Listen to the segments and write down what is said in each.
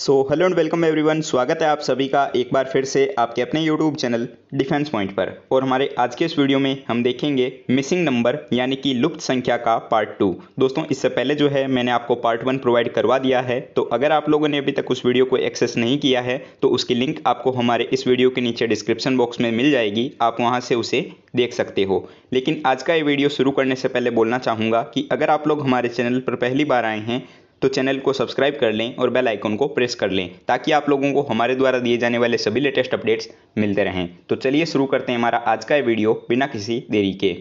so hello and welcome everyone स्वागत है आप सभी का एक बार फिर से आपके अपने यूट्यूब चैनल डिफेंस पॉइंट पर और हमारे आज के इस वीडियो में हम देखेंगे मिसिंग नंबर यानी कि लुप्त संख्या का पार्ट टू दोस्तों इससे पहले जो है मैंने आपको पार्ट वन प्रोवाइड करवा दिया है तो अगर आप लोगों ने अभी तक उस वीडियो को एक्सेस नहीं किया है तो उसकी लिंक आपको हमारे इस वीडियो के नीचे डिस्क्रिप्शन बॉक्स में मिल जाएगी आप वहाँ से उसे देख सकते हो लेकिन आज का ये वीडियो शुरू करने से पहले बोलना चाहूँगा कि अगर आप लोग हमारे चैनल पर पहली बार आए हैं तो चैनल को सब्सक्राइब कर लें और बेल आइकन को प्रेस कर लें ताकि आप लोगों को हमारे द्वारा दिए जाने वाले सभी लेटेस्ट अपडेट्स मिलते रहें तो चलिए शुरू करते हैं हमारा आज का वीडियो बिना किसी देरी के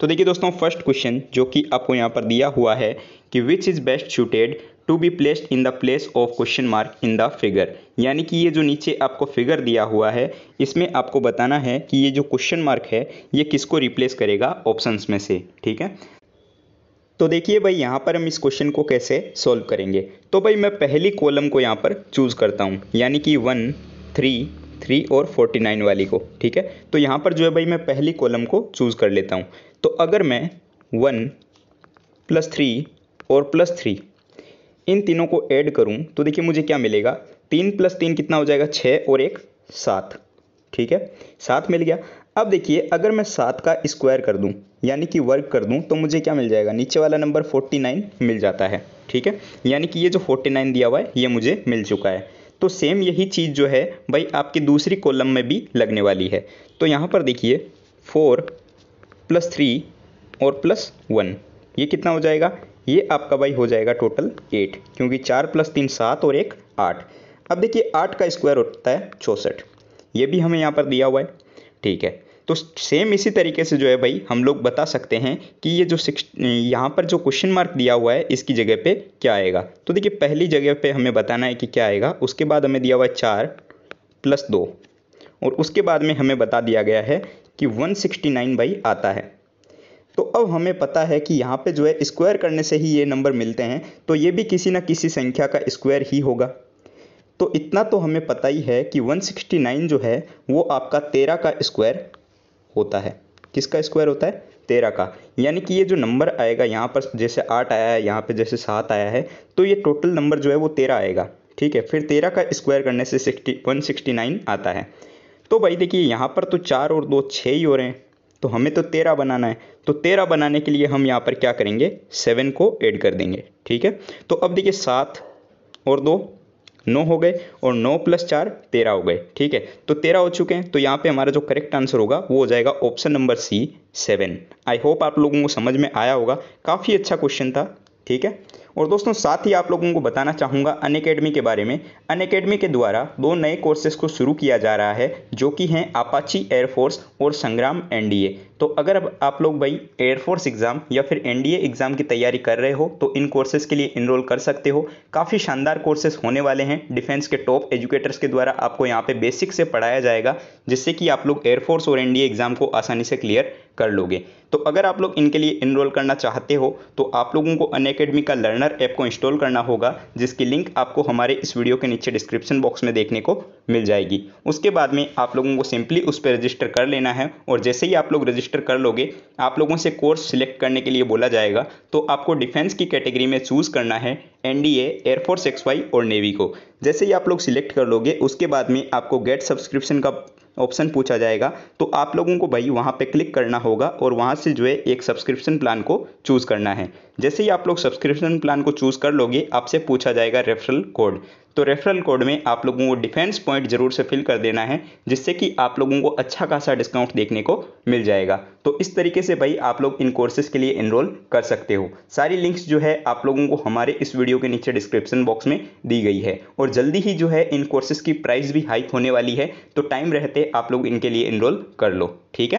तो देखिए दोस्तों फर्स्ट क्वेश्चन जो कि आपको यहाँ पर दिया हुआ है कि which is best suited to be placed in the place of question mark in the figure यानी कि ये जो नीचे आपको फिगर दिया हुआ है इसमें आपको बताना है कि ये जो क्वेश्चन मार्क है ये किसको रिप्लेस करेगा ऑप्शंस में से ठीक है तो देखिए भाई यहाँ पर हम इस क्वेश्चन को कैसे सॉल्व करेंगे तो भाई मैं पहली कॉलम को यहाँ पर चूज़ करता हूँ यानी कि वन थ्री थ्री और फोर्टी नाइन वाली को ठीक है तो यहाँ पर जो है भाई मैं पहली कॉलम को चूज़ कर लेता हूँ तो अगर मैं वन प्लस थ्री और प्लस थ्री इन तीनों को ऐड करूँ तो देखिए मुझे क्या मिलेगा तीन प्लस तीन कितना हो जाएगा छः और एक सात ठीक है सात मिल गया अब देखिए अगर मैं सात का स्क्वायर कर दूँ यानी कि वर्क कर दूँ तो मुझे क्या मिल जाएगा नीचे वाला नंबर फोर्टी नाइन मिल जाता है ठीक है यानी कि ये जो फोर्टी नाइन दिया हुआ है ये मुझे मिल चुका है तो सेम यही चीज़ जो है भाई आपकी दूसरी कॉलम में भी लगने वाली है तो यहाँ पर देखिए फोर प्लस थ्री और प्लस वन ये कितना हो जाएगा ये आपका भाई हो जाएगा टोटल एट क्योंकि चार प्लस तीन सात और एक आठ अब देखिए आठ का स्क्वायर होता है चौंसठ ये भी हमें यहाँ पर दिया हुआ है ठीक है तो सेम इसी तरीके से जो है भाई हम लोग बता सकते हैं कि ये जो सिक्स यहाँ पर जो क्वेश्चन मार्क दिया हुआ है इसकी जगह पे क्या आएगा तो देखिए पहली जगह पे हमें बताना है कि क्या आएगा उसके बाद हमें दिया हुआ है चार प्लस दो और उसके बाद में हमें बता दिया गया है कि वन सिक्सटी नाइन भाई आता है तो अब हमें पता है कि यहाँ पर जो है स्क्वायर करने से ही ये नंबर मिलते हैं तो ये भी किसी न किसी संख्या का स्क्वायर ही होगा तो इतना तो हमें पता ही है कि 169 जो है वो आपका 13 का स्क्वायर होता है किसका स्क्वायर होता है तेरह का यानी कि ये जो नंबर आएगा यहाँ पर जैसे आठ आया है यहाँ पे जैसे सात आया है तो ये टोटल नंबर जो है वो तेरह आएगा ठीक है फिर तेरह का स्क्वायर करने से सिक्सटी वन सिक्सटी नाइन आता है तो भाई देखिए यहाँ पर तो चार और दो छः ही हो रहे हैं तो हमें तो तेरह बनाना है तो तेरह बनाने के लिए हम यहाँ पर क्या करेंगे सेवन को ऐड कर देंगे ठीक है तो अब देखिए सात और दो नौ हो गए और नौ प्लस चार तेरह हो गए ठीक है तो तेरह हो चुके हैं तो यहाँ पे हमारा जो करेक्ट आंसर होगा वो हो जाएगा option number C seven I hope आप लोगों को समझ में आया होगा काफ़ी अच्छा क्वेश्चन था ठीक है और दोस्तों साथ ही आप लोगों को बताना चाहूँगा अन के बारे में अन के द्वारा दो नए कोर्सेज को शुरू किया जा रहा है जो कि हैं आपाची एयरफोर्स और संग्राम एनडीए तो अगर अब आप लोग भाई एयरफोर्स एग्ज़ाम या फिर एनडीए एग्ज़ाम की तैयारी कर रहे हो तो इन कोर्सेज़ के लिए इनरोल कर सकते हो काफ़ी शानदार कोर्सेज होने वाले हैं डिफेंस के टॉप एजुकेटर्स के द्वारा आपको यहाँ पे बेसिक से पढ़ाया जाएगा जिससे कि आप लोग एयरफोर्स और एनडीए एग्ज़ाम को आसानी से क्लियर कर लोगे तो अगर आप लोग इनके लिए इनरोल करना चाहते हो तो आप लोगों को अन अकेडमी का लर्नर ऐप को इंस्टॉल करना होगा जिसकी लिंक आपको हमारे इस वीडियो के नीचे डिस्क्रिप्शन बॉक्स में देखने को मिल जाएगी उसके बाद में आप लोगों को सिंपली उस पर रजिस्टर कर लेना है और जैसे ही आप लोग रजिस्टर रजिस्टर कर लोगे आप लोगों से कोर्स सिलेक्ट करने के लिए बोला जाएगा तो आपको डिफेंस की कैटेगरी में चूज़ करना है एनडीए एयरफोर्स एक्स वाई और नेवी को जैसे ही आप लोग सिलेक्ट कर लोगे उसके बाद में आपको गेट सब्सक्रिप्शन का ऑप्शन पूछा जाएगा तो आप लोगों को भाई वहाँ पे क्लिक करना होगा और वहाँ से जो है एक सब्सक्रिप्शन प्लान को चूज़ करना है जैसे ही आप लोग सब्सक्रिप्शन प्लान को चूज़ कर लोगे आपसे पूछा जाएगा रेफरल कोड तो रेफरल कोड में आप लोगों को डिफेंस पॉइंट ज़रूर से फिल कर देना है जिससे कि आप लोगों को अच्छा खासा डिस्काउंट देखने को मिल जाएगा तो इस तरीके से भाई आप लोग इन कोर्सेज़ के लिए इनरोल कर सकते हो सारी लिंक्स जो है आप लोगों को हमारे इस वीडियो के नीचे डिस्क्रिप्शन बॉक्स में दी गई है और जल्दी ही जो है इन कोर्सेज़ की प्राइस भी हाइक होने वाली है तो टाइम रहते आप लोग इनके लिए इनरोल कर लो ठीक है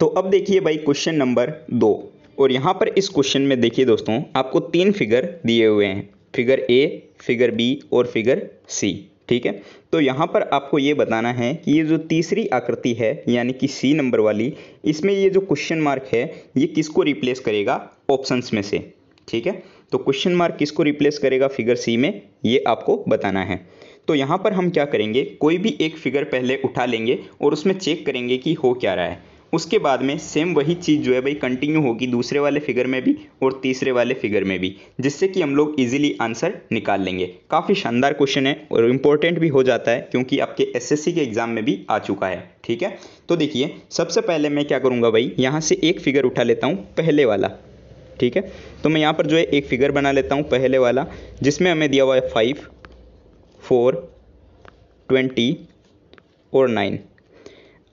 तो अब देखिए भाई क्वेश्चन नंबर दो और यहाँ पर इस क्वेश्चन में देखिए दोस्तों आपको तीन फिगर दिए हुए हैं फिगर ए फिगर बी और फिगर सी ठीक है तो यहाँ पर आपको ये बताना है कि ये जो तीसरी आकृति है यानी कि सी नंबर वाली इसमें ये जो क्वेश्चन मार्क है ये किसको रिप्लेस करेगा ऑप्शंस में से ठीक है तो क्वेश्चन मार्क किसको रिप्लेस करेगा फिगर सी में ये आपको बताना है तो यहाँ पर हम क्या करेंगे कोई भी एक फिगर पहले उठा लेंगे और उसमें चेक करेंगे कि हो क्या रहा है उसके बाद में सेम वही चीज़ जो है भाई कंटिन्यू होगी दूसरे वाले फिगर में भी और तीसरे वाले फिगर में भी जिससे कि हम लोग इजीली आंसर निकाल लेंगे काफ़ी शानदार क्वेश्चन है और इम्पोर्टेंट भी हो जाता है क्योंकि आपके एसएससी के एग्ज़ाम में भी आ चुका है ठीक है तो देखिए सबसे पहले मैं क्या करूँगा भाई यहाँ से एक फिगर उठा लेता हूँ पहले वाला ठीक है तो मैं यहाँ पर जो है एक फिगर बना लेता हूँ पहले वाला जिसमें हमें दिया हुआ है फाइव फोर ट्वेंटी और नाइन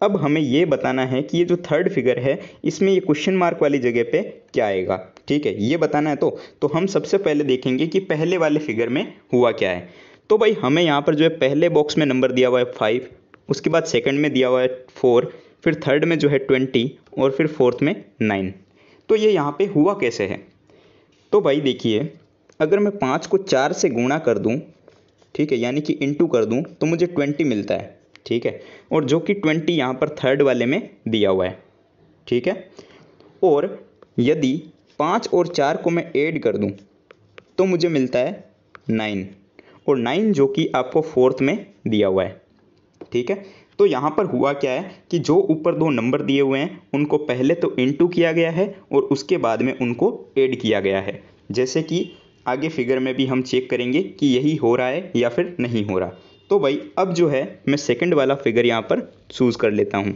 अब हमें ये बताना है कि ये जो थर्ड फिगर है इसमें ये क्वेश्चन मार्क वाली जगह पे क्या आएगा ठीक है ये बताना है तो तो हम सबसे पहले देखेंगे कि पहले वाले फिगर में हुआ क्या है तो भाई हमें यहाँ पर जो है पहले बॉक्स में नंबर दिया हुआ है फाइव उसके बाद सेकंड में दिया हुआ है फोर फिर थर्ड में जो है ट्वेंटी और फिर फोर्थ में नाइन तो ये यहाँ पर हुआ कैसे है तो भाई देखिए अगर मैं पाँच को चार से गुणा कर दूँ ठीक है यानी कि इंटू कर दूँ तो मुझे ट्वेंटी मिलता है ठीक है और जो कि ट्वेंटी यहाँ पर थर्ड वाले में दिया हुआ है ठीक है और यदि पाँच और चार को मैं ऐड कर दूँ तो मुझे मिलता है नाइन और नाइन जो कि आपको फोर्थ में दिया हुआ है ठीक है तो यहाँ पर हुआ क्या है कि जो ऊपर दो नंबर दिए हुए हैं उनको पहले तो इनटू किया गया है और उसके बाद में उनको ऐड किया गया है जैसे कि आगे फिगर में भी हम चेक करेंगे कि यही हो रहा है या फिर नहीं हो रहा तो भाई अब जो है मैं सेकंड वाला फिगर यहाँ पर चूज़ कर लेता हूँ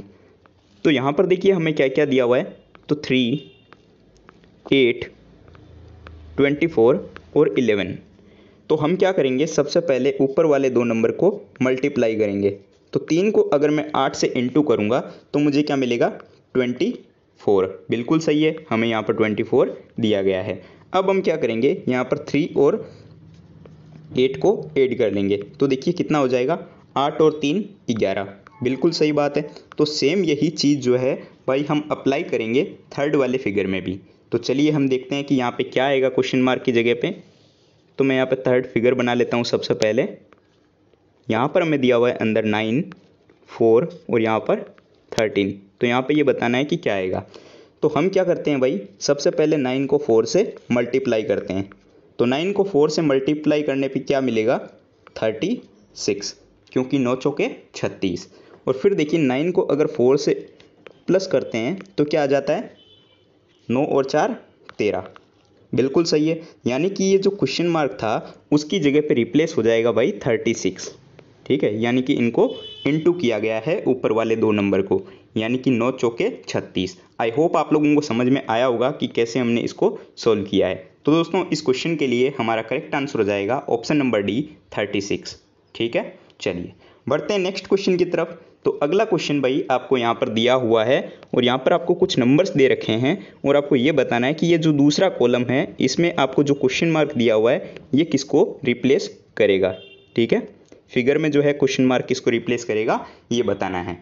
तो यहाँ पर देखिए हमें क्या क्या दिया हुआ है तो थ्री एट ट्वेंटी फोर और इलेवन तो हम क्या करेंगे सबसे पहले ऊपर वाले दो नंबर को मल्टीप्लाई करेंगे तो तीन को अगर मैं आठ से इंटू करूँगा तो मुझे क्या मिलेगा ट्वेंटी फोर बिल्कुल सही है हमें यहाँ पर ट्वेंटी फोर दिया गया है अब हम क्या करेंगे यहाँ पर थ्री और एट को ऐड कर लेंगे तो देखिए कितना हो जाएगा आठ और तीन ग्यारह बिल्कुल सही बात है तो सेम यही चीज़ जो है भाई हम अप्लाई करेंगे थर्ड वाले फिगर में भी तो चलिए हम देखते हैं कि यहाँ पे क्या आएगा क्वेश्चन मार्क की जगह पे तो मैं यहाँ पे थर्ड फिगर बना लेता हूँ सबसे पहले यहाँ पर हमें दिया हुआ है अंदर नाइन फोर और यहाँ पर थर्टीन तो यहाँ पे ये यह बताना है कि क्या आएगा तो हम क्या करते हैं भाई सबसे पहले नाइन को फोर से मल्टीप्लाई करते हैं तो नाइन को फोर से मल्टीप्लाई करने पे क्या मिलेगा थर्टी सिक्स क्योंकि नौ चौके छत्तीस और फिर देखिए नाइन को अगर फोर से प्लस करते हैं तो क्या आ जाता है नौ और चार तेरह बिल्कुल सही है यानी कि ये जो क्वेश्चन मार्क था उसकी जगह पे रिप्लेस हो जाएगा भाई थर्टी सिक्स ठीक है यानी कि इनको इनटू किया गया है ऊपर वाले दो नंबर को यानी कि नौ चौके छत्तीस आई होप आप लोगों को समझ में आया होगा कि कैसे हमने इसको सोल्व किया है तो दोस्तों इस क्वेश्चन के लिए हमारा करेक्ट आंसर हो जाएगा option number D thirty six ठीक है चलिए बढ़ते हैं नेक्स्ट क्वेश्चन की तरफ तो अगला क्वेश्चन भाई आपको यहाँ पर दिया हुआ है और यहाँ पर आपको कुछ नंबर्स दे रखे हैं और आपको ये बताना है कि ये जो दूसरा कॉलम है इसमें आपको जो क्वेश्चन मार्क दिया हुआ है ये किसको रिप्लेस करेगा ठीक है फिगर में जो है क्वेश्चन मार्क किसको रिप्लेस करेगा ये बताना है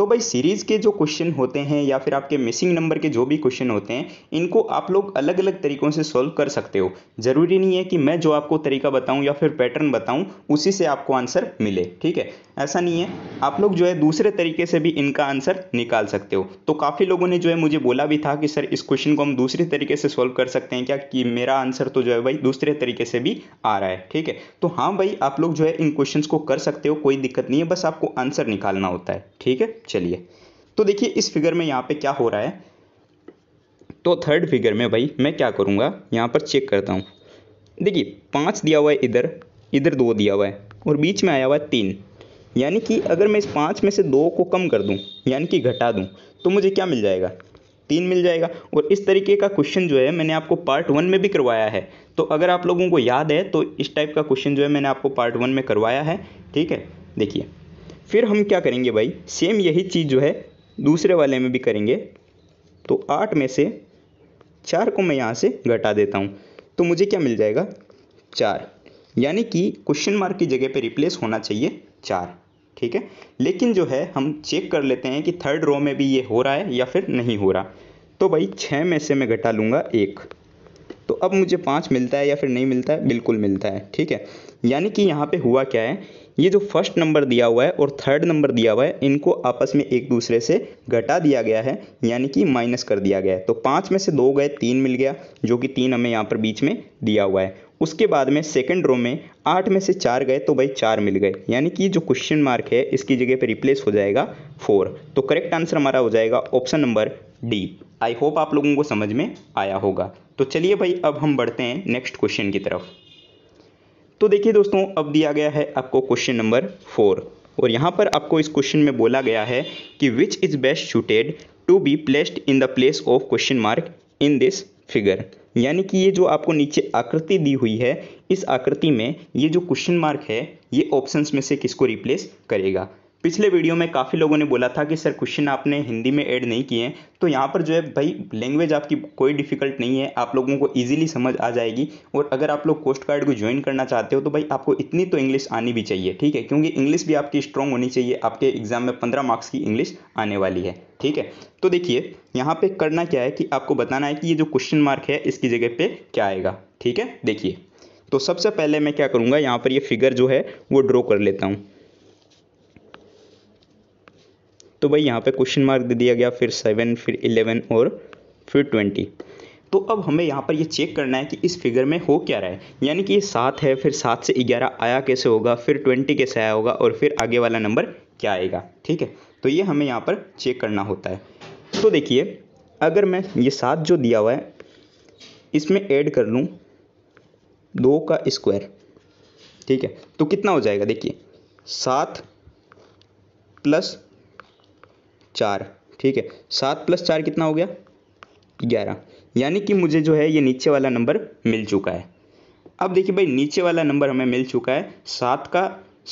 तो भाई सीरीज़ के जो क्वेश्चन होते हैं या फिर आपके मिसिंग नंबर के जो भी क्वेश्चन होते हैं इनको आप लोग अलग अलग तरीक़ों से सॉल्व कर सकते हो ज़रूरी नहीं है कि मैं जो आपको तरीका बताऊं या फिर पैटर्न बताऊं उसी से आपको आंसर मिले ठीक है ऐसा नहीं है आप लोग जो है दूसरे तरीके से भी इनका आंसर निकाल सकते हो तो काफ़ी लोगों ने जो है मुझे बोला भी था कि सर इस क्वेश्चन को हम दूसरे तरीके से सॉल्व कर सकते हैं क्या कि मेरा आंसर तो जो है भाई दूसरे तरीके से भी आ रहा है ठीक है तो हाँ भाई आप लोग जो है इन क्वेश्चन को कर सकते हो कोई दिक्कत नहीं है बस आपको आंसर निकालना होता है ठीक है चलिए तो देखिए इस फिगर में यहाँ पे क्या हो रहा है तो थर्ड फिगर में भाई मैं क्या करूँगा यहाँ पर चेक करता हूँ देखिए पाँच दिया हुआ है इधर इधर दो दिया हुआ है और बीच में आया हुआ है तीन यानी कि अगर मैं इस पाँच में से दो को कम कर दूँ यानी कि घटा दूँ तो मुझे क्या मिल जाएगा तीन मिल जाएगा और इस तरीके का क्वेश्चन जो है मैंने आपको पार्ट वन में भी करवाया है तो अगर आप लोगों को याद है तो इस टाइप का क्वेश्चन जो है मैंने आपको पार्ट वन में करवाया है ठीक है देखिए फिर हम क्या करेंगे भाई सेम यही चीज़ जो है दूसरे वाले में भी करेंगे तो आठ में से चार को मैं यहाँ से घटा देता हूँ तो मुझे क्या मिल जाएगा चार यानी कि क्वेश्चन मार्क की जगह पे रिप्लेस होना चाहिए चार ठीक है लेकिन जो है हम चेक कर लेते हैं कि थर्ड रो में भी ये हो रहा है या फिर नहीं हो रहा तो भाई छः में से मैं घटा लूँगा एक तो अब मुझे पाँच मिलता है या फिर नहीं मिलता है बिल्कुल मिलता है ठीक है यानी कि यहाँ पे हुआ क्या है ये जो फर्स्ट नंबर दिया हुआ है और थर्ड नंबर दिया हुआ है इनको आपस में एक दूसरे से घटा दिया गया है यानी कि माइनस कर दिया गया है तो पाँच में से दो गए तीन मिल गया जो कि तीन हमें यहाँ पर बीच में दिया हुआ है उसके बाद में सेकंड रो में आठ में से चार गए तो भाई चार मिल गए यानी कि जो क्वेश्चन मार्क है इसकी जगह पर रिप्लेस हो जाएगा फोर तो करेक्ट आंसर हमारा हो जाएगा option number D I hope आप लोगों को समझ में आया होगा तो चलिए भाई अब हम बढ़ते हैं नेक्स्ट क्वेश्चन की तरफ तो देखिए दोस्तों अब दिया गया है आपको क्वेश्चन नंबर फोर और यहाँ पर आपको इस क्वेश्चन में बोला गया है कि which is best suited to be placed in the place of question mark in this figure यानी कि ये जो आपको नीचे आकृति दी हुई है इस आकृति में ये जो क्वेश्चन मार्क है ये ऑप्शंस में से किसको रिप्लेस करेगा पिछले वीडियो में काफ़ी लोगों ने बोला था कि सर क्वेश्चन आपने हिंदी में ऐड नहीं किए हैं तो यहाँ पर जो है भाई लैंग्वेज आपकी कोई डिफ़िकल्ट नहीं है आप लोगों को इजीली समझ आ जाएगी और अगर आप लोग कोस्ट गार्ड को ज्वाइन करना चाहते हो तो भाई आपको इतनी तो इंग्लिश आनी भी चाहिए ठीक है क्योंकि इंग्लिश भी आपकी स्ट्रांग होनी चाहिए आपके एग्जाम में पंद्रह मार्क्स की इंग्लिश आने वाली है ठीक है तो देखिए यहाँ पर करना क्या है कि आपको बताना है कि ये जो क्वेश्चन मार्क है इसकी जगह पर क्या आएगा ठीक है देखिए तो सबसे पहले मैं क्या करूँगा यहाँ पर ये फिगर जो है वो ड्रॉ कर लेता हूँ तो भाई यहाँ पे क्वेश्चन मार्क दे दिया गया फिर सेवन फिर इलेवन और फिर ट्वेंटी तो अब हमें यहाँ पर ये चेक करना है कि इस फिगर में हो क्या रहा है यानी कि ये सात है फिर सात से ग्यारह आया कैसे होगा फिर ट्वेंटी कैसे आया होगा और फिर आगे वाला नंबर क्या आएगा ठीक है तो ये हमें यहाँ पर चेक करना होता है तो देखिए अगर मैं ये सात जो दिया हुआ है इसमें ऐड कर लूँ दो का स्क्वायर ठीक है तो कितना हो जाएगा देखिए सात प्लस चार ठीक है सात प्लस चार कितना हो गया ग्यारह यानी कि मुझे जो है ये नीचे वाला नंबर मिल चुका है अब देखिए भाई नीचे वाला नंबर हमें मिल चुका है सात का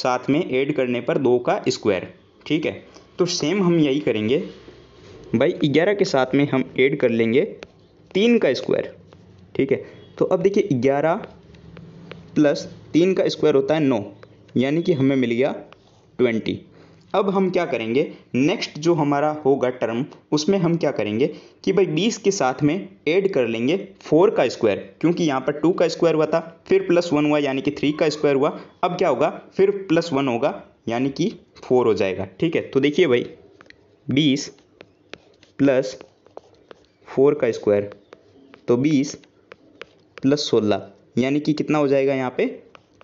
साथ में ऐड करने पर दो का स्क्वायर ठीक है तो सेम हम यही करेंगे भाई ग्यारह के साथ में हम ऐड कर लेंगे तीन का स्क्वायर ठीक है तो अब देखिए ग्यारह प्लस तीन का स्क्वायर होता है नौ यानी कि हमें मिल गया ट्वेंटी अब हम क्या करेंगे नेक्स्ट जो हमारा होगा टर्म उसमें हम क्या करेंगे कि भाई 20 के साथ में ऐड कर लेंगे 4 का स्क्वायर क्योंकि यहाँ पर 2 का स्क्वायर हुआ था फिर प्लस वन हुआ यानी कि 3 का स्क्वायर हुआ अब क्या होगा फिर प्लस वन होगा यानी कि 4 हो जाएगा ठीक है तो देखिए भाई 20 प्लस फोर का स्क्वायर तो बीस प्लस सोलह यानी कि कितना हो जाएगा यहाँ पे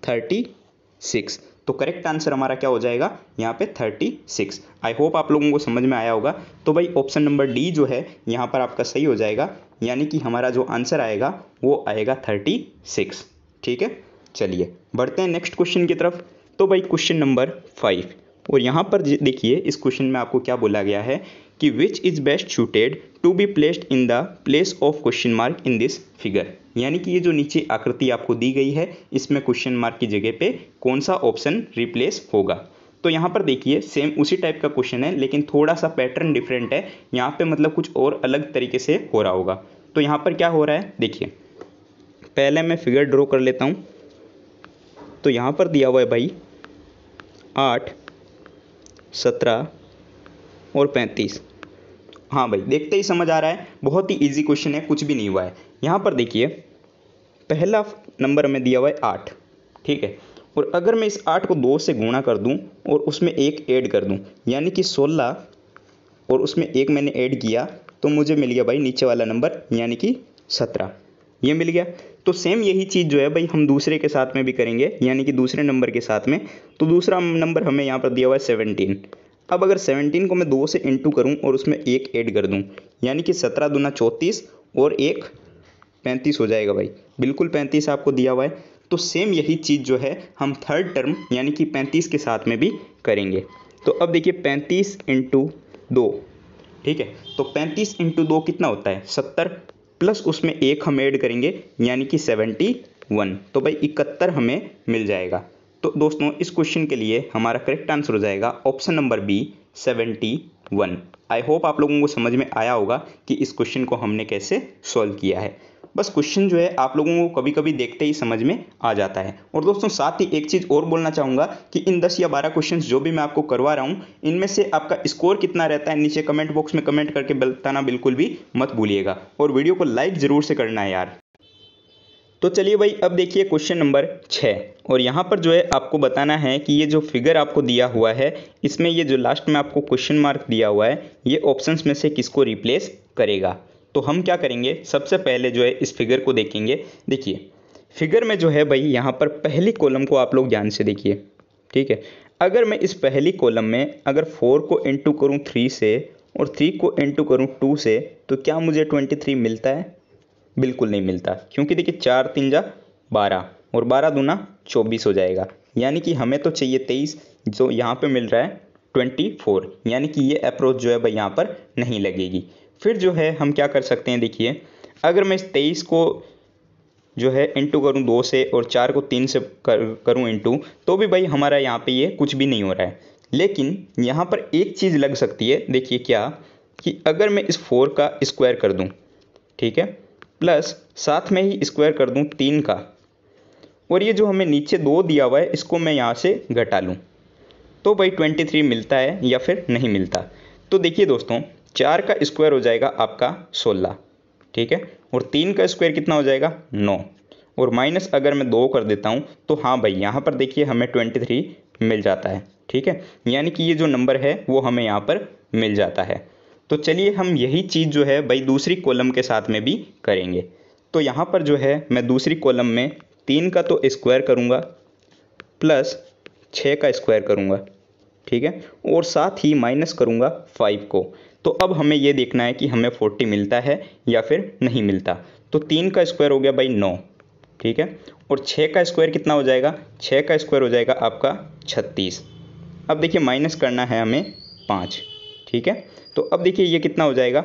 थर्टी सिक्स तो करेक्ट आंसर हमारा क्या हो जाएगा यहाँ पे थर्टी सिक्स आई होप आप लोगों को समझ में आया होगा तो भाई ऑप्शन नंबर डी जो है यहाँ पर आपका सही हो जाएगा यानी कि हमारा जो आंसर आएगा वो आएगा थर्टी सिक्स ठीक है चलिए बढ़ते हैं नेक्स्ट क्वेश्चन की तरफ तो भाई क्वेश्चन नंबर फाइव और यहाँ पर देखिए इस क्वेश्चन में आपको क्या बोला गया है कि which is best suited to be placed in the place of question mark in this figure यानी कि ये जो नीचे आकृति आपको दी गई है इसमें क्वेश्चन मार्क की जगह पे कौन सा ऑप्शन रिप्लेस होगा तो यहाँ पर देखिए सेम उसी टाइप का क्वेश्चन है लेकिन थोड़ा सा पैटर्न डिफरेंट है यहाँ पे मतलब कुछ और अलग तरीके से हो रहा होगा तो यहाँ पर क्या हो रहा है देखिए पहले मैं फिगर ड्रॉ कर लेता हूँ तो यहाँ पर दिया हुआ है भाई आठ सत्रह और पैंतीस हाँ भाई देखते ही समझ आ रहा है बहुत ही ईजी क्वेश्चन है कुछ भी नहीं हुआ है यहाँ पर देखिए पहला नंबर हमें दिया हुआ है आठ ठीक है और अगर मैं इस आठ को दो से गुणा कर दूँ और उसमें एक ऐड कर दूँ यानी कि सोलह और उसमें एक मैंने ऐड किया तो मुझे मिल गया भाई नीचे वाला नंबर यानी कि सत्रह ये मिल गया तो सेम यही चीज़ जो है भाई हम दूसरे के साथ में भी करेंगे यानी कि दूसरे नंबर के साथ में तो दूसरा नंबर हमें यहाँ पर दिया हुआ है सेवनटीन अब अगर 17 को मैं दो से इंटू करूँ और उसमें एक ऐड कर दूँ यानी कि सत्रह दूना चौंतीस और एक पैंतीस हो जाएगा भाई बिल्कुल पैंतीस आपको दिया हुआ है तो सेम यही चीज़ जो है हम थर्ड टर्म यानी कि पैंतीस के साथ में भी करेंगे तो अब देखिए पैंतीस इंटू दो ठीक है तो पैंतीस इंटू दो कितना होता है सत्तर प्लस उसमें एक हम ऐड करेंगे यानी कि सेवेंटी वन तो भाई इकहत्तर हमें मिल जाएगा तो दोस्तों इस क्वेश्चन के लिए हमारा करेक्ट आंसर हो जाएगा option number B seventy one I hope आप लोगों को समझ में आया होगा कि इस क्वेश्चन को हमने कैसे सॉल्व किया है बस क्वेश्चन जो है आप लोगों को कभी कभी देखते ही समझ में आ जाता है और दोस्तों साथ ही एक चीज़ और बोलना चाहूँगा कि इन 10 या 12 क्वेश्चन जो भी मैं आपको करवा रहा हूँ इनमें से आपका स्कोर कितना रहता है नीचे कमेंट बॉक्स में कमेंट करके बताना बिल्कुल भी मत भूलिएगा और वीडियो को लाइक ज़रूर से करना है यार तो चलिए भाई अब देखिए क्वेश्चन नंबर छः और यहाँ पर जो है आपको बताना है कि ये जो फिगर आपको दिया हुआ है इसमें ये जो लास्ट में आपको क्वेश्चन मार्क दिया हुआ है ये ऑप्शंस में से किसको रिप्लेस करेगा तो हम क्या करेंगे सबसे पहले जो है इस फिगर को देखेंगे देखिए फिगर में जो है भाई यहाँ पर पहली कॉलम को आप लोग ध्यान से देखिए ठीक है अगर मैं इस पहली कॉलम में अगर फोर को इंटू करूँ थ्री से और थ्री को इंटू करूँ टू से तो क्या मुझे ट्वेंटी थ्री मिलता है बिल्कुल नहीं मिलता क्योंकि देखिए चार तीन जा बारह और बारह दूना चौबीस हो जाएगा यानी कि हमें तो चाहिए तेईस जो यहाँ पे मिल रहा है ट्वेंटी फोर यानी कि ये अप्रोच जो है भाई यहाँ पर नहीं लगेगी फिर जो है हम क्या कर सकते हैं देखिए अगर मैं इस तेईस को जो है इंटू करूँ दो से और चार को तीन से कर करूँ इंटू तो भी भाई हमारा यहाँ पर ये कुछ भी नहीं हो रहा है लेकिन यहाँ पर एक चीज़ लग सकती है देखिए क्या कि अगर मैं इस फोर का स्क्वायर कर दूँ ठीक है प्लस साथ में ही स्क्वायर कर दूँ तीन का और ये जो हमें नीचे दो दिया हुआ है इसको मैं यहाँ से घटा लूँ तो भाई ट्वेंटी थ्री मिलता है या फिर नहीं मिलता तो देखिए दोस्तों चार का स्क्वायर हो जाएगा आपका सोलह ठीक है और तीन का स्क्वायर कितना हो जाएगा नौ और माइनस अगर मैं दो कर देता हूँ तो हाँ भाई यहाँ पर देखिए हमें ट्वेंटी थ्री मिल जाता है ठीक है यानी कि ये जो नंबर है वो हमें यहाँ पर मिल जाता है तो चलिए हम यही चीज़ जो है भाई दूसरी कॉलम के साथ में भी करेंगे तो यहाँ पर जो है मैं दूसरी कॉलम में तीन का तो स्क्वायर करूँगा प्लस छः का स्क्वायर करूँगा ठीक है और साथ ही माइनस करूँगा फाइव को तो अब हमें ये देखना है कि हमें फोर्टी मिलता है या फिर नहीं मिलता तो तीन का स्क्वायर हो गया भाई नौ ठीक है और छः का स्क्वायर कितना हो जाएगा छः का स्क्वायर हो जाएगा आपका छत्तीस अब देखिए माइनस करना है हमें पाँच ठीक है तो अब देखिए ये कितना हो जाएगा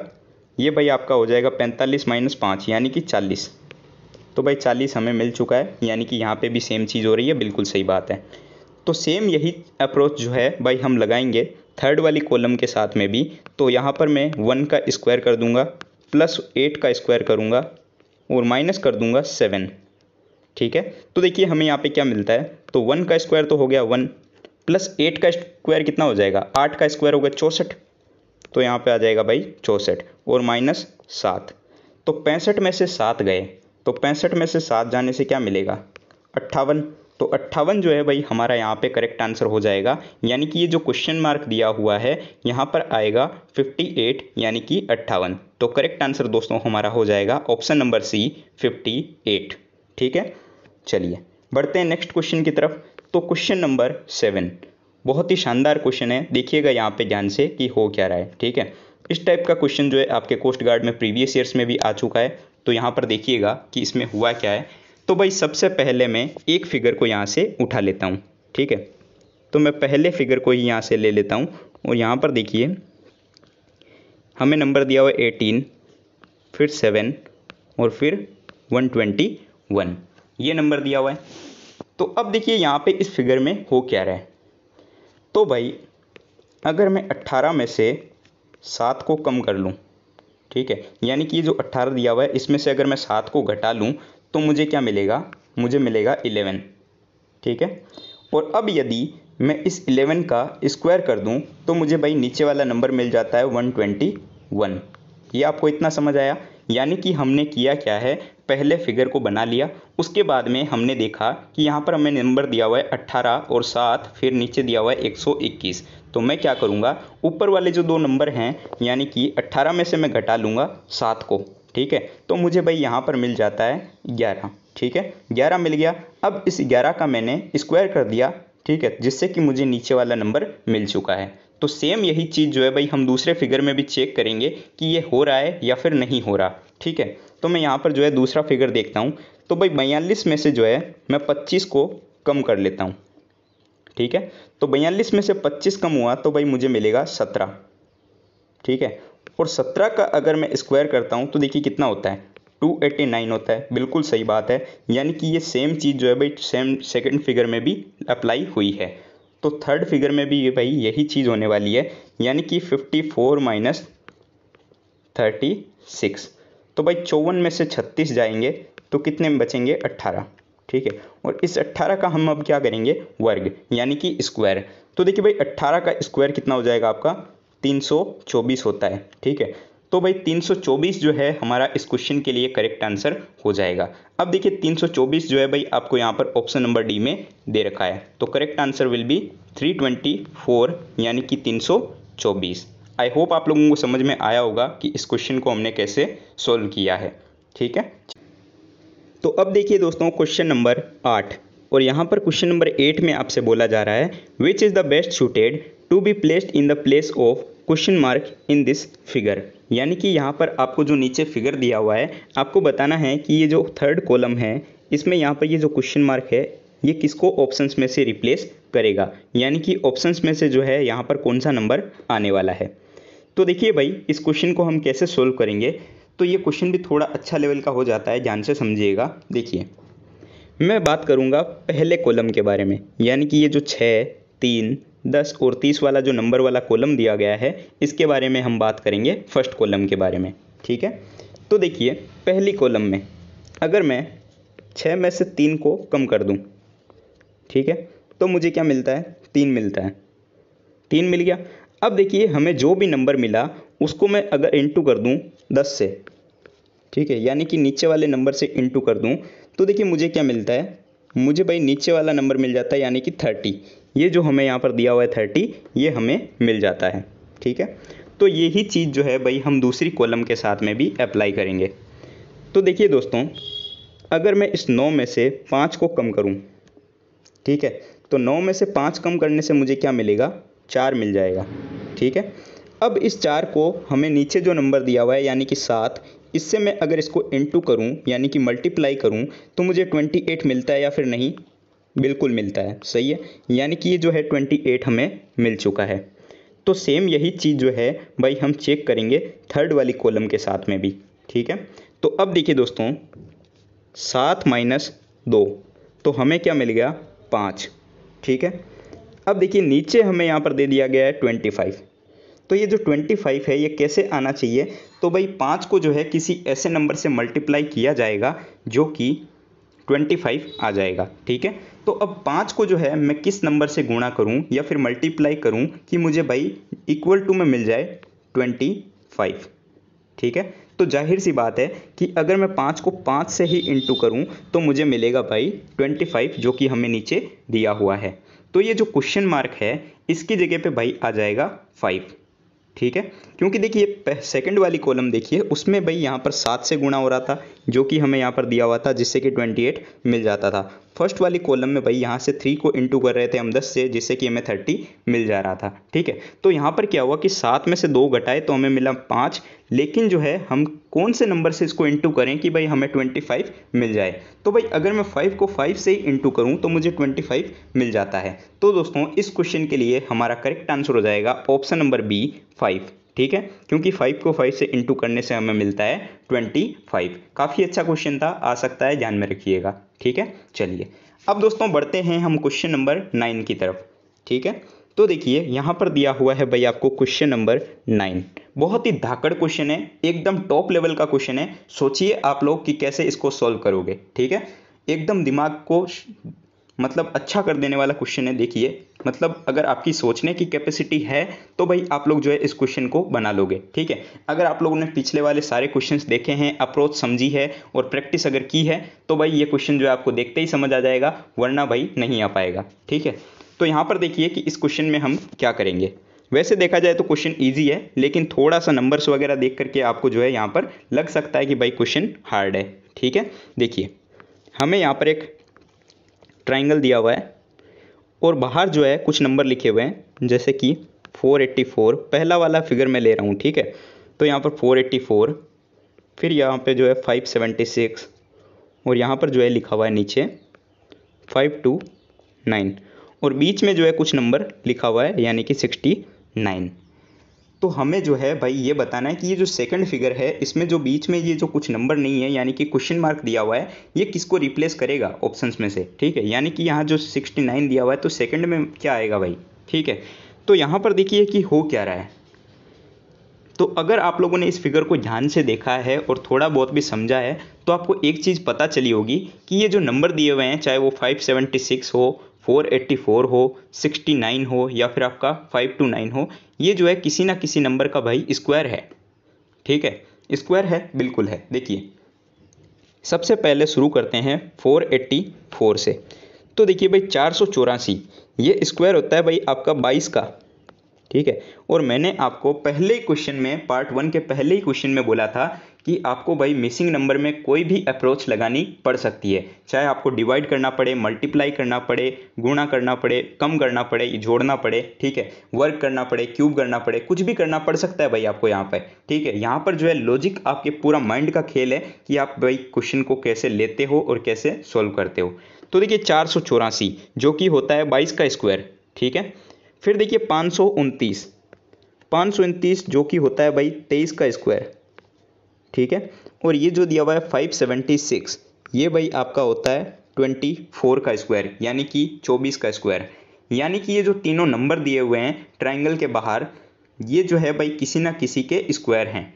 ये भाई आपका हो जाएगा पैंतालीस माइनस पाँच यानी कि चालीस तो भाई चालीस हमें मिल चुका है यानी कि यहाँ पे भी सेम चीज़ हो रही है बिल्कुल सही बात है तो सेम यही अप्रोच जो है भाई हम लगाएंगे थर्ड वाली कॉलम के साथ में भी तो यहाँ पर मैं वन का स्क्वायर कर दूंगा प्लस एट का स्क्वायर करूँगा और माइनस कर दूंगा सेवन ठीक है तो देखिए हमें यहाँ पे क्या मिलता है तो वन का स्क्वायर तो हो गया वन प्लस एट का स्क्वायर कितना हो जाएगा आठ का स्क्वायर हो गया चौंसठ तो यहाँ पे आ जाएगा भाई चौंसठ और माइनस सात तो पैंसठ में से सात गए तो पैंसठ में से सात जाने से क्या मिलेगा अट्ठावन तो अट्ठावन जो है भाई हमारा यहाँ पे करेक्ट आंसर हो जाएगा यानी कि ये जो क्वेश्चन मार्क दिया हुआ है यहाँ पर आएगा 58 यानी कि अट्ठावन तो करेक्ट आंसर दोस्तों हमारा हो जाएगा ऑप्शन नंबर सी 58 ठीक है चलिए बढ़ते हैं नेक्स्ट क्वेश्चन की तरफ तो क्वेश्चन नंबर सेवन बहुत ही शानदार क्वेश्चन है देखिएगा यहाँ पे ध्यान से कि हो क्या रहा है ठीक है इस टाइप का क्वेश्चन जो है आपके कोस्ट गार्ड में प्रीवियस ईयर्स में भी आ चुका है तो यहाँ पर देखिएगा कि इसमें हुआ क्या है तो भाई सबसे पहले मैं एक फिगर को यहाँ से उठा लेता हूँ ठीक है तो मैं पहले फिगर को ही यहाँ से ले लेता हूँ और यहाँ पर देखिए हमें नंबर दिया हुआ एटीन फिर सेवन और फिर वन ट्वेंटी वन ये नंबर दिया हुआ है तो अब देखिए यहाँ पे इस फिगर में हो क्या रहा है तो भाई अगर मैं अट्ठारह में से सात को कम कर लूँ ठीक है यानी कि ये जो अट्ठारह दिया हुआ है इसमें से अगर मैं सात को घटा लूँ तो मुझे क्या मिलेगा मुझे मिलेगा इलेवन ठीक है और अब यदि मैं इस इलेवन का स्क्वायर कर दूँ तो मुझे भाई नीचे वाला नंबर मिल जाता है वन ट्वेंटी वन ये आपको इतना समझ आया यानी कि हमने किया क्या है पहले फिगर को बना लिया उसके बाद में हमने देखा कि यहाँ पर हमें नंबर दिया हुआ है अट्ठारह और सात फिर नीचे दिया हुआ है एक सौ इक्कीस तो मैं क्या करूँगा ऊपर वाले जो दो नंबर हैं यानी कि अट्ठारह में से मैं घटा लूँगा सात को ठीक है तो मुझे भाई यहाँ पर मिल जाता है ग्यारह ठीक है ग्यारह मिल गया अब इस ग्यारह का मैंने स्क्वायर कर दिया ठीक है जिससे कि मुझे नीचे वाला नंबर मिल चुका है तो सेम यही चीज़ जो है भाई हम दूसरे फिगर में भी चेक करेंगे कि ये हो रहा है या फिर नहीं हो रहा ठीक है तो मैं यहाँ पर जो है दूसरा फिगर देखता हूँ तो भाई बयालीस में से जो है मैं पच्चीस को कम कर लेता हूँ ठीक है तो बयालीस में से पच्चीस कम हुआ तो भाई मुझे मिलेगा सत्रह ठीक है और सत्रह का अगर मैं स्क्वायर करता हूँ तो देखिए कितना होता है टू नाइन होता है बिल्कुल सही बात है यानी कि ये सेम चीज़ जो है भाई सेम सेकंड फिगर में भी अप्लाई हुई है तो थर्ड फिगर में भी भाई यही चीज़ होने वाली है यानी कि fifty four minus thirty six तो भाई चौवन में से छत्तीस जाएंगे तो कितने में बचेंगे अट्ठारह ठीक है और इस 18 का हम अब क्या करेंगे वर्ग यानी कि स्क्वायर तो देखिए भाई 18 का स्क्वायर कितना हो जाएगा आपका 324 होता है ठीक है तो भाई 324 जो है हमारा इस क्वेश्चन के लिए करेक्ट आंसर हो जाएगा अब देखिए 324 जो है भाई आपको यहाँ पर ऑप्शन नंबर डी में दे रखा है तो करेक्ट आंसर विल बी 324 यानी कि 324 आई होप आप लोगों को समझ में आया होगा कि इस क्वेश्चन को हमने कैसे सॉल्व किया है ठीक है तो अब देखिए दोस्तों क्वेश्चन नंबर आठ और यहाँ पर क्वेश्चन नंबर एट में आपसे बोला जा रहा है which is the best suited to be placed in the place of question mark in this figure यानी कि यहाँ पर आपको जो नीचे फिगर दिया हुआ है आपको बताना है कि ये जो थर्ड कॉलम है इसमें यहाँ पर ये जो क्वेश्चन मार्क है ये किसको ऑप्शंस में से रिप्लेस करेगा यानी कि ऑप्शंस में से जो है यहाँ पर कौन सा नंबर आने वाला है तो देखिए भाई इस क्वेश्चन को हम कैसे सोल्व करेंगे तो ये क्वेश्चन भी थोड़ा अच्छा लेवल का हो जाता है ध्यान से समझिएगा देखिए मैं बात करूँगा पहले कॉलम के बारे में यानी कि ये जो छः तीन दस और तीस वाला जो नंबर वाला कॉलम दिया गया है इसके बारे में हम बात करेंगे फर्स्ट कॉलम के बारे में ठीक है तो देखिए पहली कॉलम में अगर मैं छः में से तीन को कम कर दूँ ठीक है तो मुझे क्या मिलता है तीन मिलता है तीन मिल गया अब देखिए हमें जो भी नंबर मिला उसको मैं अगर इंटू कर दूँ दस से ठीक है यानी कि नीचे वाले नंबर से इंटू कर दूँ तो देखिए मुझे क्या मिलता है मुझे भाई नीचे वाला नंबर मिल जाता है यानी कि थर्टी ये जो हमें यहाँ पर दिया हुआ है थर्टी ये हमें मिल जाता है ठीक है तो यही चीज़ जो है भाई हम दूसरी कॉलम के साथ में भी अप्लाई करेंगे तो देखिए दोस्तों अगर मैं इस नौ में से पाँच को कम करूँ ठीक है तो नौ में से पाँच कम करने से मुझे क्या मिलेगा चार मिल जाएगा ठीक है अब इस चार को हमें नीचे जो नंबर दिया हुआ है यानी कि सात इससे मैं अगर इसको इंटू करूं यानी कि मल्टीप्लाई करूं तो मुझे ट्वेंटी एट मिलता है या फिर नहीं बिल्कुल मिलता है सही है यानी कि ये जो है ट्वेंटी एट हमें मिल चुका है तो सेम यही चीज़ जो है भाई हम चेक करेंगे थर्ड वाली कॉलम के साथ में भी ठीक है तो अब देखिए दोस्तों सात माइनस दो तो हमें क्या मिल गया पाँच ठीक है अब देखिए नीचे हमें यहाँ पर दे दिया गया है ट्वेंटी फाइव तो ये जो ट्वेंटी फाइव है ये कैसे आना चाहिए तो भाई पाँच को जो है किसी ऐसे नंबर से मल्टीप्लाई किया जाएगा जो कि ट्वेंटी फाइव आ जाएगा ठीक है तो अब पाँच को जो है मैं किस नंबर से गुणा करूँ या फिर मल्टीप्लाई करूँ कि मुझे भाई इक्वल टू में मिल जाए ट्वेंटी फाइव ठीक है तो जाहिर सी बात है कि अगर मैं पाँच को पाँच से ही इंटू करूँ तो मुझे मिलेगा भाई ट्वेंटी फाइव जो कि हमें नीचे दिया हुआ है तो ये जो क्वेश्चन मार्क है इसकी जगह पे भाई आ जाएगा फाइव ठीक है क्योंकि देखिए सेकंड वाली कॉलम देखिए उसमें भाई यहाँ पर सात से गुणा हो रहा था जो कि हमें यहाँ पर दिया हुआ था जिससे कि ट्वेंटी एट मिल जाता था फर्स्ट वाली कॉलम में भाई यहाँ से थ्री को इंटू कर रहे थे हम दस से जिससे कि हमें थर्टी मिल जा रहा था ठीक है तो यहाँ पर क्या हुआ कि सात में से दो घटाए तो हमें मिला पाँच लेकिन जो है हम कौन से नंबर से इसको इंटू करें कि भाई हमें 25 मिल जाए तो भाई अगर मैं 5 को 5 से ही इंटू करूं तो मुझे 25 मिल जाता है तो दोस्तों इस क्वेश्चन के लिए हमारा करेक्ट आंसर हो जाएगा ऑप्शन नंबर बी फाइव ठीक है क्योंकि फाइव को फाइव से इंटू करने से हमें मिलता है ट्वेंटी फाइव काफ़ी अच्छा क्वेश्चन था आ सकता है ध्यान में रखिएगा ठीक है चलिए अब दोस्तों बढ़ते हैं हम क्वेश्चन नंबर नाइन की तरफ ठीक है तो देखिए यहाँ पर दिया हुआ है भाई आपको क्वेश्चन नंबर नाइन बहुत ही धाकड़ क्वेश्चन है एकदम टॉप लेवल का क्वेश्चन है सोचिए आप लोग कि कैसे इसको सॉल्व करोगे ठीक है एकदम दिमाग को मतलब अच्छा कर देने वाला क्वेश्चन है देखिए मतलब अगर आपकी सोचने की कैपेसिटी है तो भाई आप लोग जो है इस क्वेश्चन को बना लोगे ठीक है अगर आप लोगों ने पिछले वाले सारे क्वेश्चंस देखे हैं अप्रोच समझी है और प्रैक्टिस अगर की है तो भाई ये क्वेश्चन जो है आपको देखते ही समझ आ जाएगा वरना भाई नहीं आ पाएगा ठीक है तो यहाँ पर देखिए कि इस क्वेश्चन में हम क्या करेंगे वैसे देखा जाए तो क्वेश्चन ईजी है लेकिन थोड़ा सा नंबर्स वगैरह देख करके आपको जो है यहाँ पर लग सकता है कि भाई क्वेश्चन हार्ड है ठीक है देखिए हमें यहाँ पर एक ट्राइंगल दिया हुआ है और बाहर जो है कुछ नंबर लिखे हुए हैं जैसे कि 484 पहला वाला फिगर मैं ले रहा हूँ ठीक है तो यहाँ पर 484 फिर यहाँ पे जो है 576 और यहाँ पर जो है लिखा हुआ है नीचे 529 और बीच में जो है कुछ नंबर लिखा हुआ है यानी कि सिक्सटी नाइन तो हमें जो है भाई ये बताना है कि ये जो सेकंड फिगर है इसमें जो बीच में ये जो कुछ नंबर नहीं है यानी कि क्वेश्चन मार्क दिया हुआ है ये किसको रिप्लेस करेगा ऑप्शंस में से ठीक है यानी कि यहाँ जो 69 दिया हुआ है तो सेकंड में क्या आएगा भाई ठीक है तो यहाँ पर देखिए कि हो क्या रहा है तो अगर आप लोगों ने इस फिगर को ध्यान से देखा है और थोड़ा बहुत भी समझा है तो आपको एक चीज़ पता चली होगी कि ये जो नंबर दिए हुए हैं चाहे वो सिक्स हो 484 हो 69 हो या फिर आपका 529 हो ये जो है किसी ना किसी नंबर का भाई स्क्वायर है ठीक है स्क्वायर है बिल्कुल है देखिए सबसे पहले शुरू करते हैं 484 से तो देखिए भाई चार ये स्क्वायर होता है भाई आपका 22 का ठीक है और मैंने आपको पहले ही क्वेश्चन में पार्ट वन के पहले ही क्वेश्चन में बोला था कि आपको भाई मिसिंग नंबर में कोई भी अप्रोच लगानी पड़ सकती है चाहे आपको डिवाइड करना पड़े मल्टीप्लाई करना पड़े गुणा करना पड़े कम करना पड़े जोड़ना पड़े ठीक है वर्क करना पड़े क्यूब करना पड़े कुछ भी करना पड़ सकता है भाई आपको यहाँ पर ठीक है यहाँ पर जो है लॉजिक आपके पूरा माइंड का खेल है कि आप भाई क्वेश्चन को कैसे लेते हो और कैसे सॉल्व करते हो तो देखिए चार जो कि होता है बाईस का स्क्वायर ठीक है फिर देखिए पाँच सौ उनतीस पाँच सौ उनतीस जो कि होता है भाई तेईस का स्क्वायर ठीक है और ये जो दिया हुआ है फाइव सेवेंटी सिक्स ये भाई आपका होता है ट्वेंटी फोर का स्क्वायर यानी कि चौबीस का स्क्वायर यानी कि ये जो तीनों नंबर दिए हुए हैं ट्राइंगल के बाहर ये जो है भाई किसी ना किसी के स्क्वायर हैं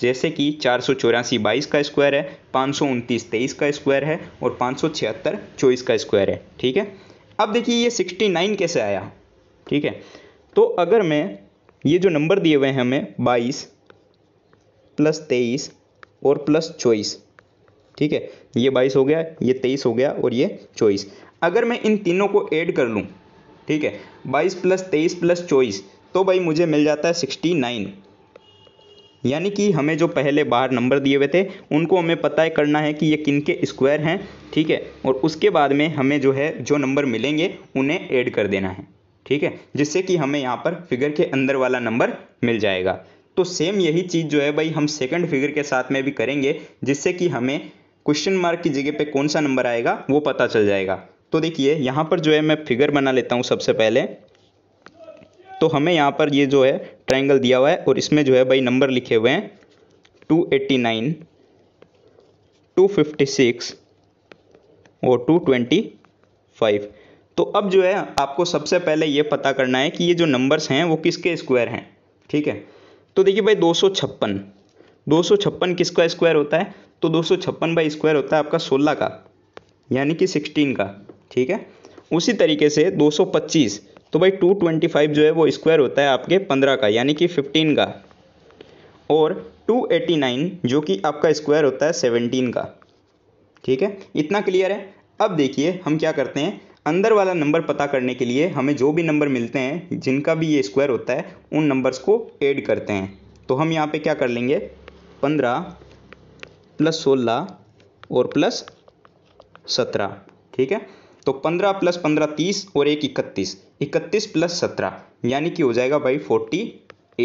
जैसे कि चार सौ चौरासी बाईस का स्क्वायर है पाँच सौ उनतीस तेईस का स्क्वायर है और पाँच सौ छिहत्तर चौबीस का स्क्वायर है ठीक है अब देखिए ये सिक्सटी नाइन कैसे आया ठीक है तो अगर मैं ये जो नंबर दिए हुए हैं हमें बाईस प्लस तेईस और प्लस चौबीस ठीक है ये बाईस हो गया ये तेईस हो गया और ये चौबीस अगर मैं इन तीनों को ऐड कर लूँ ठीक है बाईस प्लस तेईस प्लस चौबीस तो भाई मुझे मिल जाता है सिक्सटी नाइन यानी कि हमें जो पहले बाहर नंबर दिए हुए थे उनको हमें पता है करना है कि ये किन के स्क्वायर हैं ठीक है और उसके बाद में हमें जो है जो नंबर मिलेंगे उन्हें ऐड कर देना है ठीक है जिससे कि हमें यहाँ पर फिगर के अंदर वाला नंबर मिल जाएगा तो सेम यही चीज़ जो है भाई हम सेकंड फिगर के साथ में भी करेंगे जिससे कि हमें क्वेश्चन मार्क की जगह पे कौन सा नंबर आएगा वो पता चल जाएगा तो देखिए यहाँ पर जो है मैं फिगर बना लेता हूँ सबसे पहले तो हमें यहाँ पर ये जो है ट्रायंगल दिया हुआ है और इसमें जो है भाई नंबर लिखे हुए हैं two eighty nine two fifty six और टू ट्वेंटी फाइव तो अब जो है आपको सबसे पहले ये पता करना है कि ये जो नंबर्स हैं वो किसके स्क्वायर हैं ठीक है तो देखिए भाई दो सौ छप्पन दो सौ छप्पन किसका स्क्वायर होता है तो दो सौ छप्पन बाई स्क्वायर होता है आपका सोलह का यानी कि सिक्सटीन का ठीक है उसी तरीके से दो सौ पच्चीस तो भाई टू ट्वेंटी फाइव जो है वो स्क्वायर होता है आपके पंद्रह का यानी कि फिफ्टीन का और टू एटी नाइन जो कि आपका स्क्वायर होता है सेवनटीन का ठीक है इतना क्लियर है अब देखिए हम क्या करते हैं अंदर वाला नंबर पता करने के लिए हमें जो भी नंबर मिलते हैं जिनका भी ये स्क्वायर होता है उन नंबर्स को ऐड करते हैं तो हम यहाँ पे क्या कर लेंगे पंद्रह प्लस सोलह और प्लस सत्रह ठीक है तो पंद्रह प्लस पंद्रह तीस और एक इकतीस इकतीस प्लस सत्रह यानी कि हो जाएगा भाई फोर्टी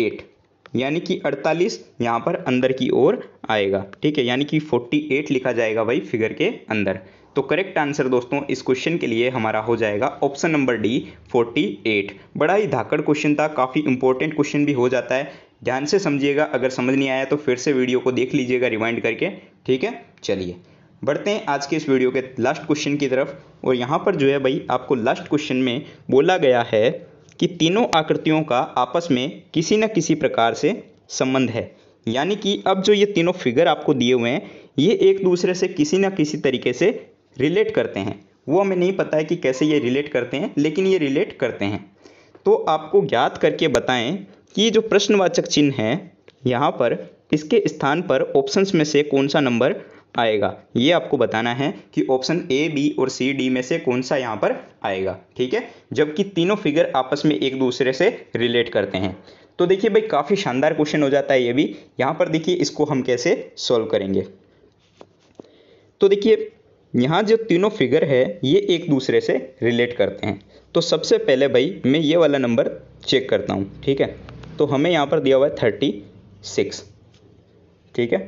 एट यानी कि अड़तालीस यहाँ पर अंदर की ओर आएगा ठीक है यानी कि एट लिखा जाएगा भाई फिगर के अंदर तो करेक्ट आंसर दोस्तों इस क्वेश्चन के लिए हमारा हो जाएगा ऑप्शन नंबर डी 48 बड़ा ही धाकड़ क्वेश्चन था काफ़ी इंपॉर्टेंट क्वेश्चन भी हो जाता है ध्यान से समझिएगा अगर समझ नहीं आया तो फिर से वीडियो को देख लीजिएगा रिवाइंड करके ठीक है चलिए बढ़ते हैं आज के इस वीडियो के लास्ट क्वेश्चन की तरफ और यहाँ पर जो है भाई आपको लास्ट क्वेश्चन में बोला गया है कि तीनों आकृतियों का आपस में किसी न किसी प्रकार से संबंध है यानी कि अब जो ये तीनों फिगर आपको दिए हुए हैं ये एक दूसरे से किसी न किसी तरीके से रिलेट करते हैं वो हमें नहीं पता है कि कैसे ये रिलेट करते हैं लेकिन ये रिलेट करते हैं तो आपको ज्ञात करके बताएं कि जो प्रश्नवाचक चिन्ह है यहाँ पर इसके स्थान पर ऑप्शंस में से कौन सा नंबर आएगा ये आपको बताना है कि ऑप्शन ए बी और सी डी में से कौन सा यहाँ पर आएगा ठीक है जबकि तीनों फिगर आपस में एक दूसरे से रिलेट करते हैं तो देखिए भाई काफ़ी शानदार क्वेश्चन हो जाता है ये भी यहाँ पर देखिए इसको हम कैसे सॉल्व करेंगे तो देखिए यहाँ जो तीनों फिगर है ये एक दूसरे से रिलेट करते हैं तो सबसे पहले भाई मैं ये वाला नंबर चेक करता हूँ ठीक है तो हमें यहाँ पर दिया हुआ है थर्टी सिक्स ठीक है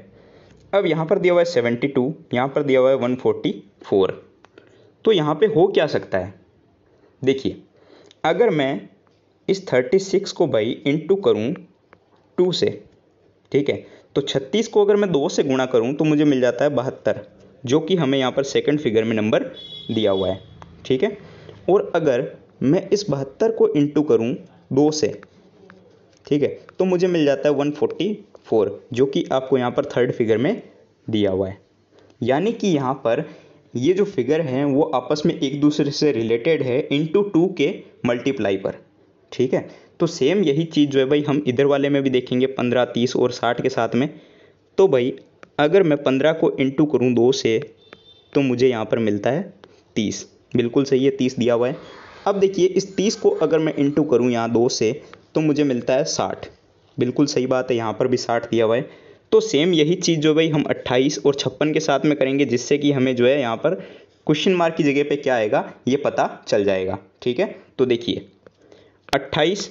अब यहाँ पर दिया हुआ है सेवेंटी टू यहाँ पर दिया हुआ है वन फोर्टी फोर तो यहाँ पे हो क्या सकता है देखिए अगर मैं इस थर्टी सिक्स को भाई इंटू करूँ टू से ठीक है तो छत्तीस को अगर मैं दो से गुणा करूँ तो मुझे मिल जाता है बहत्तर जो कि हमें यहाँ पर सेकंड फिगर में नंबर दिया हुआ है ठीक है और अगर मैं इस बहत्तर को इंटू करूँ दो से ठीक है तो मुझे मिल जाता है वन फोर्टी फोर जो कि आपको यहाँ पर थर्ड फिगर में दिया हुआ है यानी कि यहाँ पर ये जो फिगर हैं वो आपस में एक दूसरे से रिलेटेड है इंटू टू के मल्टीप्लाई पर ठीक है तो सेम यही चीज़ जो है भाई हम इधर वाले में भी देखेंगे पंद्रह तीस और साठ के साथ में तो भाई अगर मैं पंद्रह को इंटू करूँ दो से तो मुझे यहाँ पर मिलता है तीस बिल्कुल सही है तीस दिया हुआ है अब देखिए इस तीस को अगर मैं इंटू करूँ यहाँ दो से तो मुझे मिलता है साठ बिल्कुल सही बात है यहाँ पर भी साठ दिया हुआ है तो सेम यही चीज़ जो भाई हम अट्ठाईस और छप्पन के साथ में करेंगे जिससे कि हमें जो है यहाँ पर क्वेश्चन मार्क की जगह पे क्या आएगा ये पता चल जाएगा ठीक है तो देखिए अट्ठाईस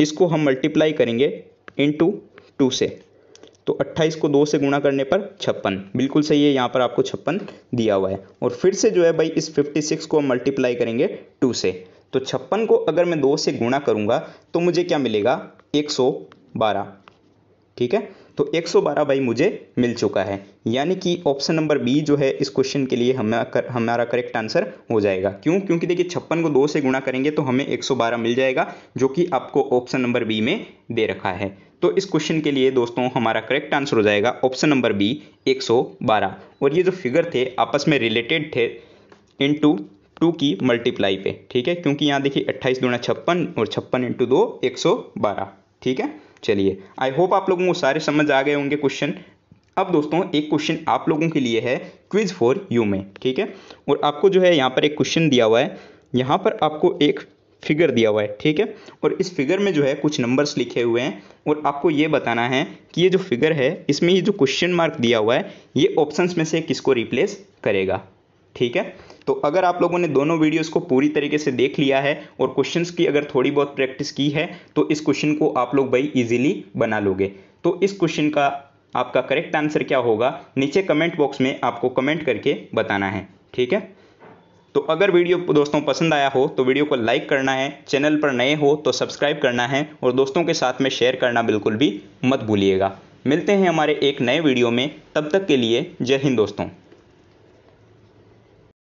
इसको हम मल्टीप्लाई करेंगे इंटू टू से तो 28 को दो से गुणा करने पर छप्पन बिल्कुल सही है यहाँ पर आपको छप्पन दिया हुआ है और फिर से जो है भाई इस फिफ्टी सिक्स को मल्टीप्लाई करेंगे टू से तो छप्पन को अगर मैं दो से गुणा करूँगा तो मुझे क्या मिलेगा एक सौ बारह ठीक है तो 112 बाई मुझे मिल चुका है यानी कि ऑप्शन नंबर बी जो है इस क्वेश्चन के लिए हमें कर, हमारा करेक्ट आंसर हो जाएगा क्यों क्योंकि देखिए छप्पन को दो से गुणा करेंगे तो हमें 112 मिल जाएगा जो कि आपको ऑप्शन नंबर बी में दे रखा है तो इस क्वेश्चन के लिए दोस्तों हमारा करेक्ट आंसर हो जाएगा ऑप्शन नंबर बी 112 और ये जो फिगर थे आपस में रिलेटेड थे इन टू टू की मल्टीप्लाई पे ठीक है क्योंकि यहाँ देखिए अट्ठाईस गुणा छप्पन और छप्पन इंटू दो एक सौ बारह ठीक है चलिए आई होप आप लोगों को सारे समझ आ गए होंगे क्वेश्चन अब दोस्तों एक क्वेश्चन आप लोगों के लिए है क्विज फॉर यू में ठीक है और आपको जो है यहाँ पर एक क्वेश्चन दिया हुआ है यहाँ पर आपको एक फिगर दिया हुआ है ठीक है और इस फिगर में जो है कुछ नंबर्स लिखे हुए हैं और आपको ये बताना है कि ये जो फिगर है इसमें ये जो क्वेश्चन मार्क दिया हुआ है ये ऑप्शंस में से किसको रिप्लेस करेगा ठीक है तो अगर आप लोगों ने दोनों वीडियोस को पूरी तरीके से देख लिया है और क्वेश्चंस की अगर थोड़ी बहुत प्रैक्टिस की है तो इस क्वेश्चन को आप लोग भाई इजीली बना लोगे तो इस क्वेश्चन का आपका करेक्ट आंसर क्या होगा नीचे कमेंट बॉक्स में आपको कमेंट करके बताना है ठीक है तो अगर वीडियो दोस्तों पसंद आया हो तो वीडियो को लाइक करना है चैनल पर नए हो तो सब्सक्राइब करना है और दोस्तों के साथ में शेयर करना बिल्कुल भी मत भूलिएगा मिलते हैं हमारे एक नए वीडियो में तब तक के लिए जय हिंद दोस्तों